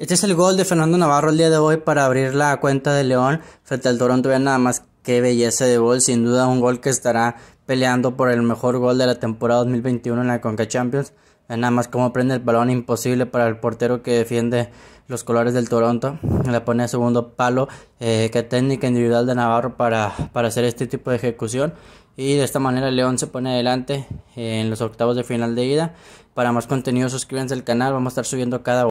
Este es el gol de Fernando Navarro el día de hoy para abrir la cuenta de León frente al Toronto. Vean nada más qué belleza de gol. Sin duda un gol que estará peleando por el mejor gol de la temporada 2021 en la Conca Champions. Vean nada más cómo prende el balón imposible para el portero que defiende los colores del Toronto. Le pone a segundo palo. Eh, qué técnica individual de Navarro para, para hacer este tipo de ejecución. Y de esta manera León se pone adelante eh, en los octavos de final de ida. Para más contenido suscríbanse al canal. Vamos a estar subiendo cada